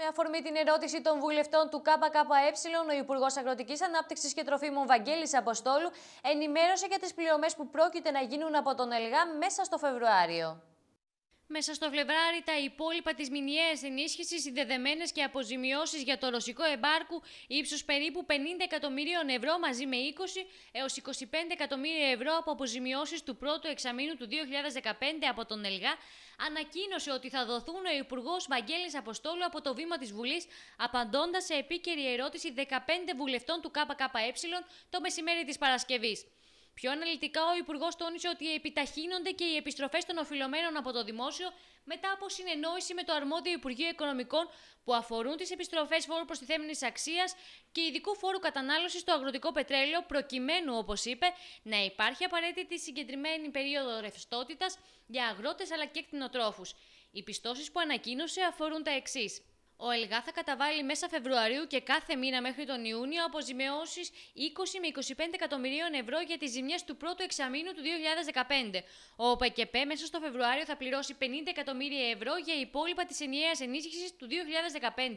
Με αφορμή την ερώτηση των βουλευτών του ΚΚΕ, ο Υπουργός Αγροτικής Ανάπτυξης και Τροφίμων Βαγγέλης Αποστόλου ενημέρωσε για τις πληρωμές που πρόκειται να γίνουν από τον ΕΛΓΑ μέσα στο Φεβρουάριο. Μέσα στο φλεβράρι τα υπόλοιπα της μηνιαίας ενίσχυσης, συνδεδεμένες και αποζημιώσεις για το ρωσικό εμπάρκου ύψου περίπου 50 εκατομμυρίων ευρώ μαζί με 20 έω 25 εκατομμύρια ευρώ από αποζημιώσεις του πρώτου εξαμήνου του 2015 από τον ΕΛΓΑ, ανακοίνωσε ότι θα δοθούν ο Υπουργός Βαγγέλης Αποστόλου από το βήμα της Βουλής, απαντώντας σε επίκαιρη ερώτηση 15 βουλευτών του ΚΚΕ το μεσημέρι της Παρασκευής. Πιο αναλυτικά, ο Υπουργός τόνισε ότι επιταχύνονται και οι επιστροφές των οφειλωμένων από το δημόσιο μετά από συνεννόηση με το αρμόδιο Υπουργείο Οικονομικών που αφορούν τις επιστροφές φόρου προστιθέμενη αξίας και ειδικού φόρου κατανάλωσης στο αγροτικό πετρέλαιο, προκειμένου, όπως είπε, να υπάρχει απαραίτητη συγκεντρημένη περίοδο ρευστότητας για αγρότες αλλά και κτηνοτρόφους. Οι πιστώσεις που ανακοίνωσε αφορούν τα εξής ο ΕΛΓΑ θα καταβάλει μέσα Φεβρουαρίου και κάθε μήνα μέχρι τον Ιούνιο αποζημιώσεις 20 με 25 εκατομμυρίων ευρώ για τις ζημιές του πρώτου εξαμήνου του 2015. Ο ΟΠΕΚΕΠΕ μέσα στο Φεβρουάριο θα πληρώσει 50 εκατομμύρια ευρώ για υπόλοιπα της ενιαίας ενίσχυσης του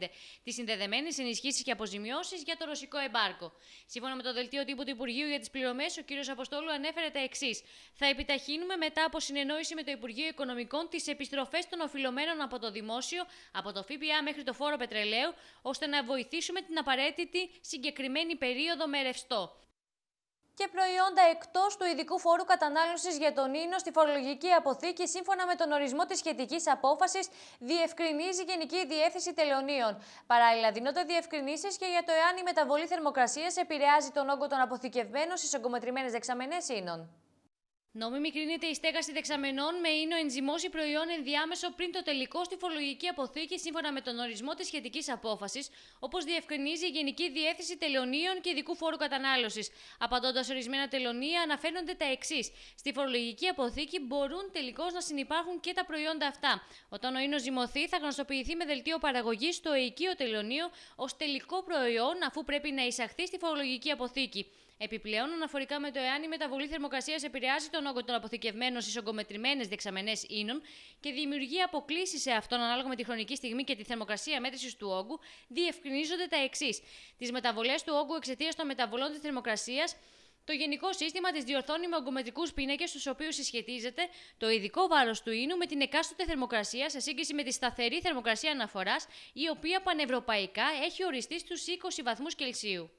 2015, τι συνδεδεμένες ενισχύσεις και αποζημιώσεις για το ρωσικό εμπάρκο. Σύμφωνα με το δελτίο τύπου του Υπουργείου για τις πληρωμές, ο κ. Αποστόλου ανέφερε τα εξής. Θα επιταχύνουμε μετά από συνεννόηση με το Υπουργείο Οικονομικών τις επιστροφές των οφειλωμένων από το Δημόσιο, από το ΦΠΑ μέχρι το το φόρο πετρελαίου, ώστε να βοηθήσουμε την απαραίτητη συγκεκριμένη περίοδο με ρευστό και προϊόντα εκτός του ειδικού φόρου κατανάλωσης για τον ίνο στη φορολογική αποθήκη, σύμφωνα με τον ορισμό της σχετικής απόφασης, διευκρινίζει η Γενική Διεύθυνση Τελωνίων. Παράλληλα, δίνονται διευκρινήσεις και για το εάν η μεταβολή θερμοκρασίας επηρεάζει τον όγκο των αποθηκευμένων στις ογκομετρημένες δεξαμενές ίνων. Νόμιμη κρίνεται η στέγαση δεξαμενών με ίνο ενζυμώσει προϊόν ενδιάμεσο πριν το τελικό στη φορολογική αποθήκη σύμφωνα με τον ορισμό της σχετικής απόφασης, όπως διευκρινίζει η Γενική Διεύθυνση Τελωνίων και Ειδικού Φόρου Κατανάλωσης. Απαντώντας ορισμένα τελωνία, αναφέρονται τα εξής. Στη φορολογική αποθήκη μπορούν τελικώς να συνεπάρχουν και τα προϊόντα αυτά. Όταν ο ίνος ζυμωθεί, θα γνωστοποιηθεί με δελτίο παραγωγής στο οικείο τελωνίο ως τελικό προϊόν, αφού πρέπει να εισαχθεί στη φορολογική αποθήκη. Επιπλέον, αναφορικά με το εάν η μεταβολή θερμοκρασίας επηρεάζει τον όγκο των αποθηκευμένων στις ογκομετρημένες δεξαμενές ίνων και δημιουργεί αποκλήσεις σε αυτόν ανάλογα με τη χρονική στιγμή και τη θερμοκρασία μέτρησης του όγκου, διευκρινίζονται τα εξής. Τις μεταβολές του όγκου εξαιτίας των μεταβολών της θερμοκρασίας το γενικό σύστημα τη διορθώνει με ογκομετρικούς πίνακες, στους οποίους συσχετίζεται το ειδικό βάρος του ίνου με την εκάστοτε θερμοκρασία σε σύγκριση με τη σταθερή θερμοκρασία αναφοράς, η οποία πανευρωπαϊκά έχει οριστεί στους 20 βαθμούς Κελσίου.